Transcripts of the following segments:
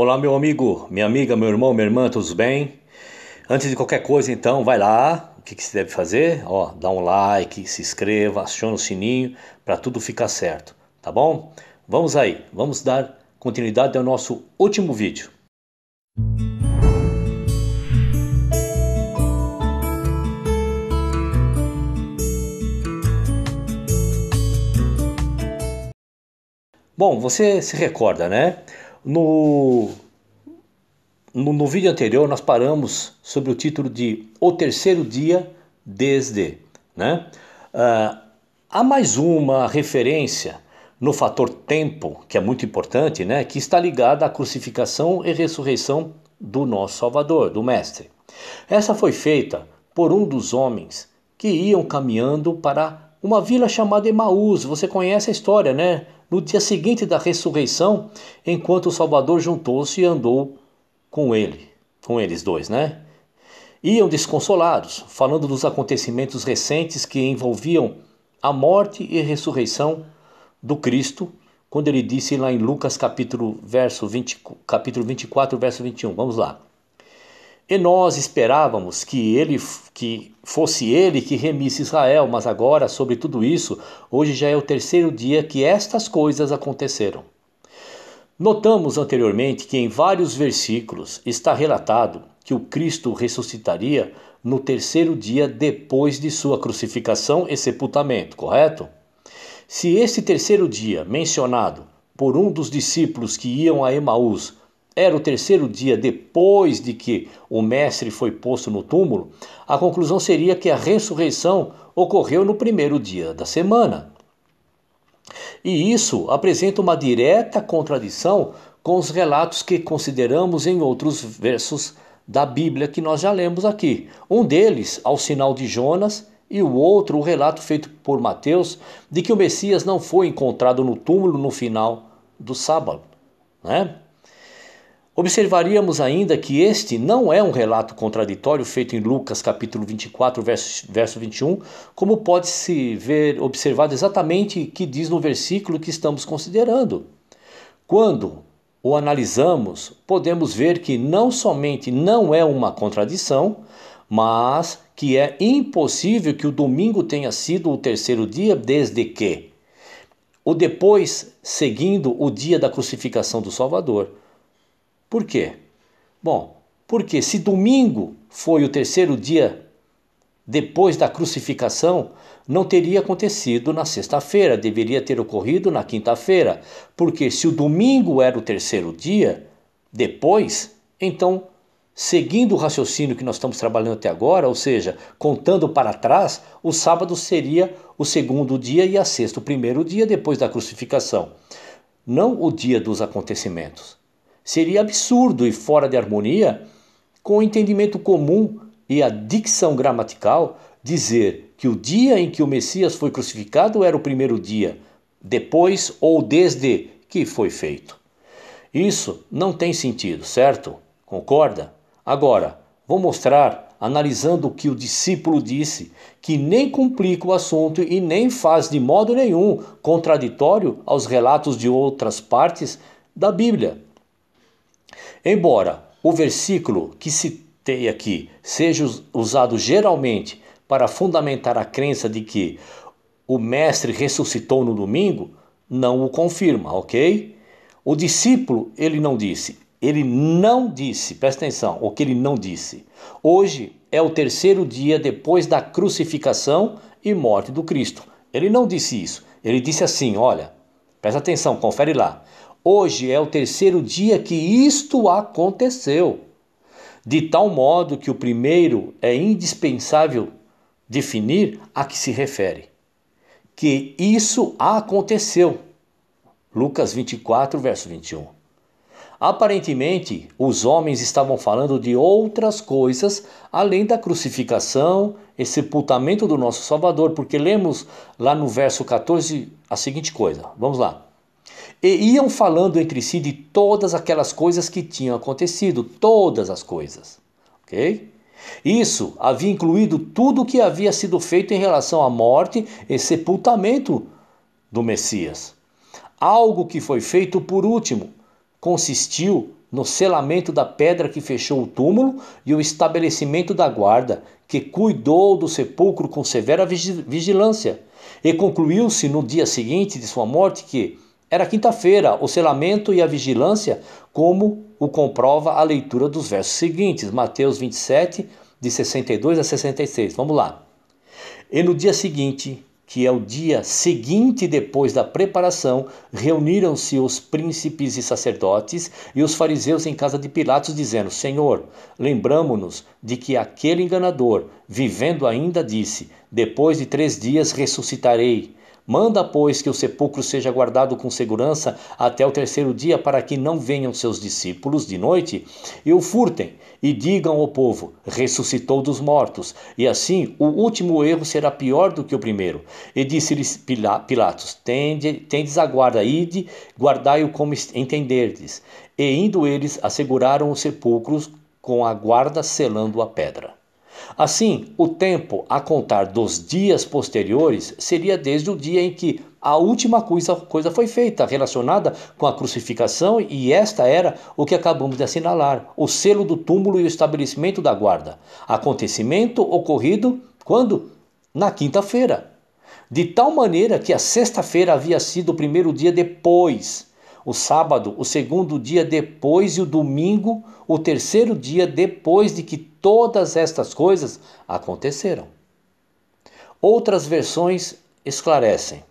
Olá, meu amigo, minha amiga, meu irmão, minha irmã, todos bem? Antes de qualquer coisa, então, vai lá. O que, que se deve fazer? Ó, dá um like, se inscreva, aciona o sininho para tudo ficar certo, tá bom? Vamos aí, vamos dar continuidade ao nosso último vídeo. Bom, você se recorda, né? No, no, no, vídeo anterior, nós paramos sobre o título de O Terceiro Dia Desde. Né? Ah, há mais uma referência no fator tempo, que é muito importante, né? que está ligada à crucificação e ressurreição do nosso Salvador, do Mestre. Essa foi feita por um dos homens que iam caminhando para uma vila chamada Emaús. Você conhece a história, né? No dia seguinte da ressurreição, enquanto o Salvador juntou-se e andou com ele, com eles dois, né? Iam desconsolados, falando dos acontecimentos recentes que envolviam a morte e a ressurreição do Cristo, quando ele disse lá em Lucas capítulo verso 20, capítulo 24, verso 21. Vamos lá. E nós esperávamos que ele que fosse ele que remisse Israel, mas agora, sobre tudo isso, hoje já é o terceiro dia que estas coisas aconteceram. Notamos anteriormente que em vários versículos está relatado que o Cristo ressuscitaria no terceiro dia depois de sua crucificação e sepultamento, correto? Se esse terceiro dia mencionado por um dos discípulos que iam a Emaús era o terceiro dia depois de que o Mestre foi posto no túmulo, a conclusão seria que a ressurreição ocorreu no primeiro dia da semana. E isso apresenta uma direta contradição com os relatos que consideramos em outros versos da Bíblia que nós já lemos aqui. Um deles, ao sinal de Jonas, e o outro, o relato feito por Mateus, de que o Messias não foi encontrado no túmulo no final do sábado. Né? Observaríamos ainda que este não é um relato contraditório feito em Lucas capítulo 24, verso, verso 21, como pode-se ver observado exatamente que diz no versículo que estamos considerando. Quando o analisamos, podemos ver que não somente não é uma contradição, mas que é impossível que o domingo tenha sido o terceiro dia desde que o depois seguindo o dia da crucificação do Salvador. Por quê? Bom, porque se domingo foi o terceiro dia depois da crucificação, não teria acontecido na sexta-feira, deveria ter ocorrido na quinta-feira, porque se o domingo era o terceiro dia, depois, então, seguindo o raciocínio que nós estamos trabalhando até agora, ou seja, contando para trás, o sábado seria o segundo dia e a sexta, o primeiro dia depois da crucificação, não o dia dos acontecimentos seria absurdo e fora de harmonia com o entendimento comum e a dicção gramatical dizer que o dia em que o Messias foi crucificado era o primeiro dia, depois ou desde que foi feito. Isso não tem sentido, certo? Concorda? Agora, vou mostrar, analisando o que o discípulo disse, que nem complica o assunto e nem faz de modo nenhum contraditório aos relatos de outras partes da Bíblia. Embora o versículo que citei aqui seja usado geralmente para fundamentar a crença de que o mestre ressuscitou no domingo, não o confirma, ok? O discípulo, ele não disse. Ele não disse, presta atenção, o que ele não disse. Hoje é o terceiro dia depois da crucificação e morte do Cristo. Ele não disse isso. Ele disse assim: olha, presta atenção, confere lá. Hoje é o terceiro dia que isto aconteceu. De tal modo que o primeiro é indispensável definir a que se refere. Que isso aconteceu. Lucas 24, verso 21. Aparentemente, os homens estavam falando de outras coisas além da crucificação e sepultamento do nosso Salvador, porque lemos lá no verso 14 a seguinte coisa. Vamos lá e iam falando entre si de todas aquelas coisas que tinham acontecido, todas as coisas, ok? Isso havia incluído tudo o que havia sido feito em relação à morte e sepultamento do Messias. Algo que foi feito por último consistiu no selamento da pedra que fechou o túmulo e o estabelecimento da guarda, que cuidou do sepulcro com severa vigilância, e concluiu-se no dia seguinte de sua morte que era quinta-feira, o selamento e a vigilância, como o comprova a leitura dos versos seguintes, Mateus 27, de 62 a 66. Vamos lá. E no dia seguinte, que é o dia seguinte depois da preparação, reuniram-se os príncipes e sacerdotes e os fariseus em casa de Pilatos, dizendo: Senhor, lembramo-nos de que aquele enganador, vivendo ainda, disse: Depois de três dias ressuscitarei. Manda, pois, que o sepulcro seja guardado com segurança até o terceiro dia, para que não venham seus discípulos de noite e o furtem, e digam ao povo: ressuscitou dos mortos. E assim o último erro será pior do que o primeiro. E disse-lhes Pilatos: Tende, tendes a guarda, ide, guardai-o como entenderdes. E indo eles, asseguraram os sepulcros com a guarda selando a pedra. Assim, o tempo a contar dos dias posteriores seria desde o dia em que a última coisa, coisa foi feita, relacionada com a crucificação, e esta era o que acabamos de assinalar: o selo do túmulo e o estabelecimento da guarda. Acontecimento ocorrido quando? Na quinta-feira. De tal maneira que a sexta-feira havia sido o primeiro dia depois o sábado, o segundo dia depois e o domingo, o terceiro dia depois de que todas estas coisas aconteceram. Outras versões esclarecem.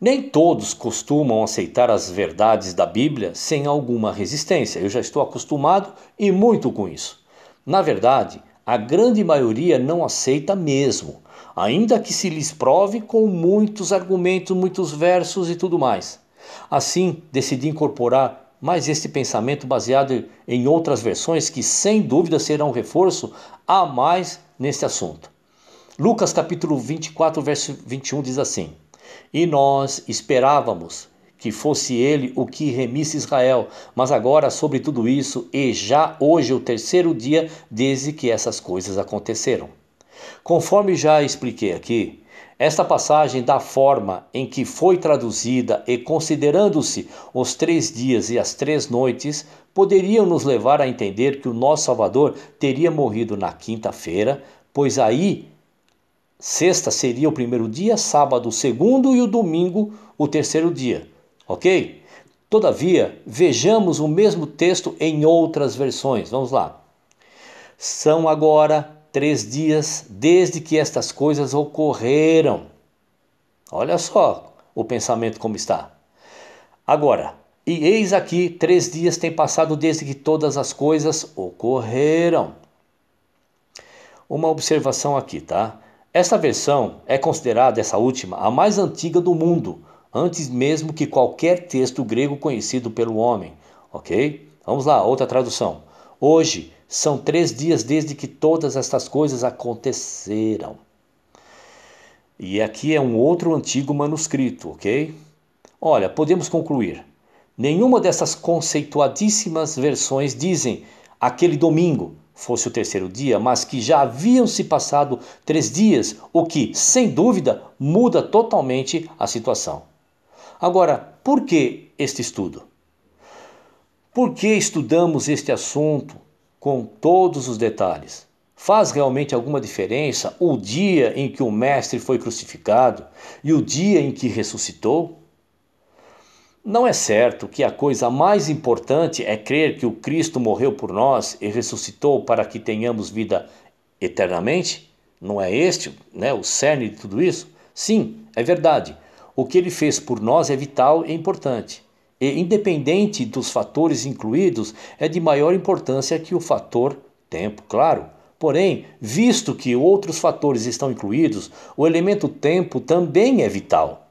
Nem todos costumam aceitar as verdades da Bíblia sem alguma resistência. Eu já estou acostumado e muito com isso. Na verdade, a grande maioria não aceita mesmo, ainda que se lhes prove com muitos argumentos, muitos versos e tudo mais. Assim, decidi incorporar mas este pensamento baseado em outras versões que sem dúvida serão um reforço a mais neste assunto. Lucas capítulo 24, verso 21 diz assim: E nós esperávamos que fosse ele o que remisse Israel, mas agora sobre tudo isso, e já hoje o terceiro dia desde que essas coisas aconteceram. Conforme já expliquei aqui, esta passagem, da forma em que foi traduzida e considerando-se os três dias e as três noites, poderiam nos levar a entender que o nosso Salvador teria morrido na quinta-feira, pois aí sexta seria o primeiro dia, sábado o segundo e o domingo o terceiro dia, ok? Todavia, vejamos o mesmo texto em outras versões. Vamos lá. São agora três dias desde que estas coisas ocorreram. Olha só o pensamento como está. Agora, e eis aqui, três dias têm passado desde que todas as coisas ocorreram. Uma observação aqui, tá? Esta versão é considerada, essa última, a mais antiga do mundo, antes mesmo que qualquer texto grego conhecido pelo homem, ok? Vamos lá, outra tradução. Hoje, são três dias desde que todas estas coisas aconteceram. E aqui é um outro antigo manuscrito, ok? Olha, podemos concluir. Nenhuma dessas conceituadíssimas versões dizem aquele domingo fosse o terceiro dia, mas que já haviam se passado três dias, o que, sem dúvida, muda totalmente a situação. Agora, por que este estudo? Por que estudamos este assunto com todos os detalhes. Faz realmente alguma diferença o dia em que o Mestre foi crucificado e o dia em que ressuscitou? Não é certo que a coisa mais importante é crer que o Cristo morreu por nós e ressuscitou para que tenhamos vida eternamente? Não é este né, o cerne de tudo isso? Sim, é verdade. O que ele fez por nós é vital e importante e, independente dos fatores incluídos, é de maior importância que o fator tempo, claro. Porém, visto que outros fatores estão incluídos, o elemento tempo também é vital.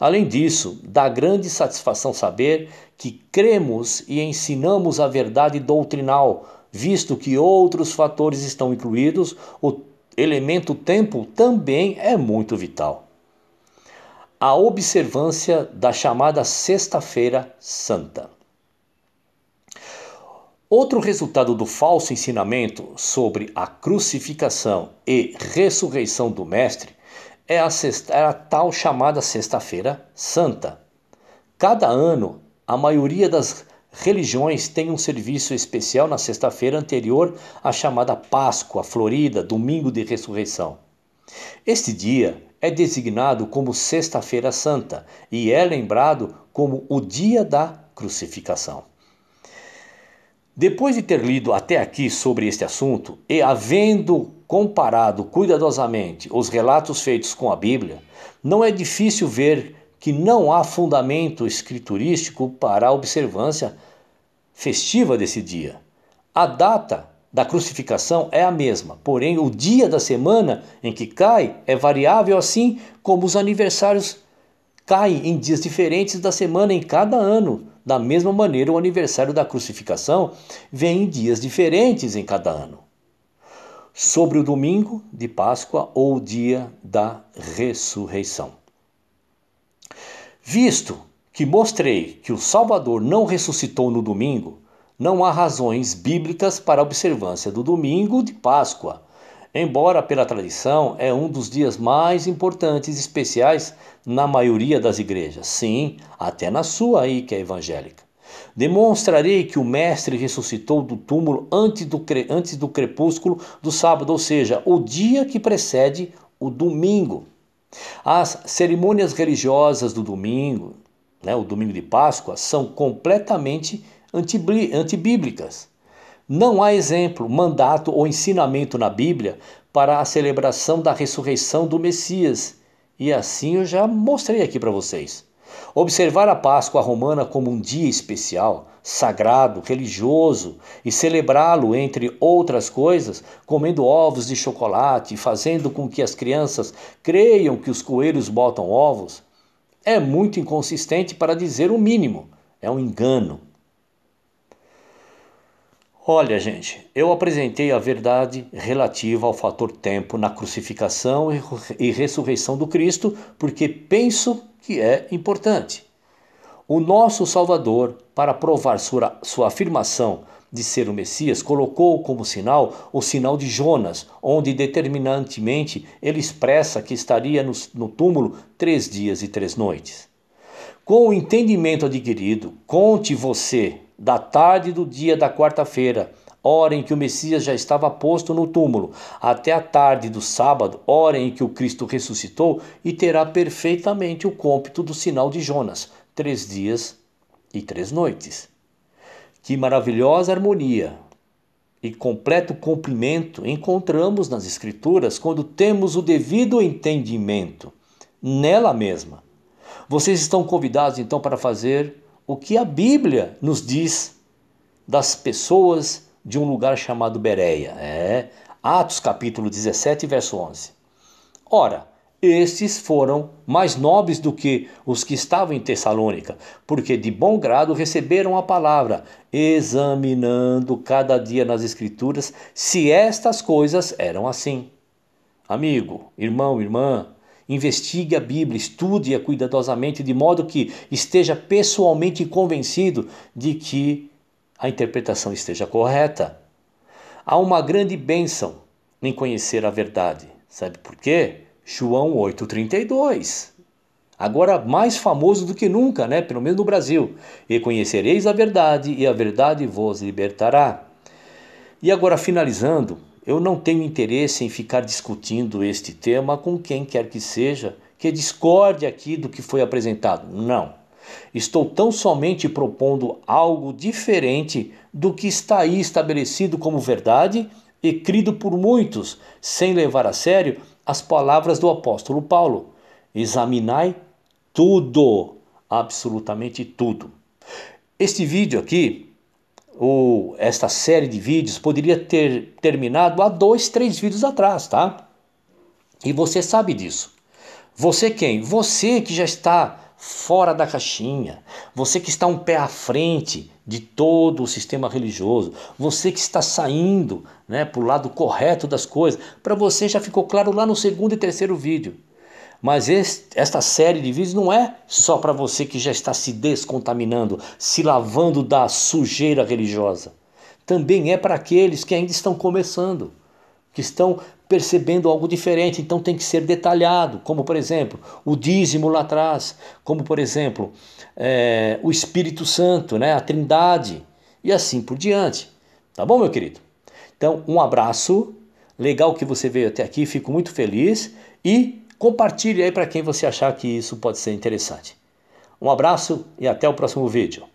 Além disso, dá grande satisfação saber que cremos e ensinamos a verdade doutrinal, visto que outros fatores estão incluídos, o elemento tempo também é muito vital a observância da chamada Sexta-feira Santa. Outro resultado do falso ensinamento sobre a crucificação e ressurreição do Mestre é a, sexta, a tal chamada Sexta-feira Santa. Cada ano, a maioria das religiões tem um serviço especial na sexta-feira anterior à chamada Páscoa, Florida, Domingo de Ressurreição. Este dia é designado como Sexta-feira Santa e é lembrado como o dia da crucificação. Depois de ter lido até aqui sobre este assunto e havendo comparado cuidadosamente os relatos feitos com a Bíblia, não é difícil ver que não há fundamento escriturístico para a observância festiva desse dia. A data da crucificação é a mesma, porém o dia da semana em que cai é variável, assim como os aniversários caem em dias diferentes da semana em cada ano. Da mesma maneira, o aniversário da crucificação vem em dias diferentes em cada ano. Sobre o domingo de Páscoa ou o dia da ressurreição. Visto que mostrei que o Salvador não ressuscitou no domingo, não há razões bíblicas para a observância do domingo de Páscoa, embora pela tradição é um dos dias mais importantes e especiais na maioria das igrejas, sim, até na sua aí que é evangélica. Demonstrarei que o Mestre ressuscitou do túmulo antes do, cre... antes do crepúsculo do sábado, ou seja, o dia que precede o domingo. As cerimônias religiosas do domingo, né, o domingo de Páscoa, são completamente antibíblicas. Não há exemplo, mandato ou ensinamento na Bíblia para a celebração da ressurreição do Messias. E assim eu já mostrei aqui para vocês. Observar a Páscoa romana como um dia especial, sagrado, religioso e celebrá-lo, entre outras coisas, comendo ovos de chocolate e fazendo com que as crianças creiam que os coelhos botam ovos, é muito inconsistente para dizer o mínimo. É um engano. Olha, gente, eu apresentei a verdade relativa ao fator tempo na crucificação e ressurreição do Cristo, porque penso que é importante. O nosso Salvador, para provar sua, sua afirmação de ser o Messias, colocou como sinal o sinal de Jonas, onde determinantemente ele expressa que estaria no, no túmulo três dias e três noites. Com o entendimento adquirido, conte você da tarde do dia da quarta-feira, hora em que o Messias já estava posto no túmulo, até a tarde do sábado, hora em que o Cristo ressuscitou, e terá perfeitamente o cômpito do sinal de Jonas, três dias e três noites. Que maravilhosa harmonia e completo cumprimento encontramos nas Escrituras quando temos o devido entendimento nela mesma. Vocês estão convidados então para fazer o que a Bíblia nos diz das pessoas de um lugar chamado Bereia. É Atos capítulo 17, verso 11. Ora, estes foram mais nobres do que os que estavam em Tessalônica, porque de bom grado receberam a palavra, examinando cada dia nas Escrituras se estas coisas eram assim. Amigo, irmão, irmã, Investigue a Bíblia, estude-a cuidadosamente, de modo que esteja pessoalmente convencido de que a interpretação esteja correta. Há uma grande bênção em conhecer a verdade. Sabe por quê? João 8,32. Agora mais famoso do que nunca, né? pelo menos no Brasil. E conhecereis a verdade, e a verdade vos libertará. E agora, finalizando, eu não tenho interesse em ficar discutindo este tema com quem quer que seja que discorde aqui do que foi apresentado. Não. Estou tão somente propondo algo diferente do que está aí estabelecido como verdade e crido por muitos, sem levar a sério as palavras do apóstolo Paulo: examinai tudo, absolutamente tudo. Este vídeo aqui ou esta série de vídeos poderia ter terminado há dois, três vídeos atrás, tá? E você sabe disso. Você quem? Você que já está fora da caixinha, você que está um pé à frente de todo o sistema religioso, você que está saindo né, para o lado correto das coisas, para você já ficou claro lá no segundo e terceiro vídeo. Mas este, esta série de vídeos não é só para você que já está se descontaminando, se lavando da sujeira religiosa. Também é para aqueles que ainda estão começando, que estão percebendo algo diferente, então tem que ser detalhado, como por exemplo o dízimo lá atrás, como por exemplo é, o Espírito Santo, né, a Trindade e assim por diante. Tá bom, meu querido? Então, um abraço, legal que você veio até aqui, fico muito feliz e Compartilhe aí para quem você achar que isso pode ser interessante. Um abraço e até o próximo vídeo.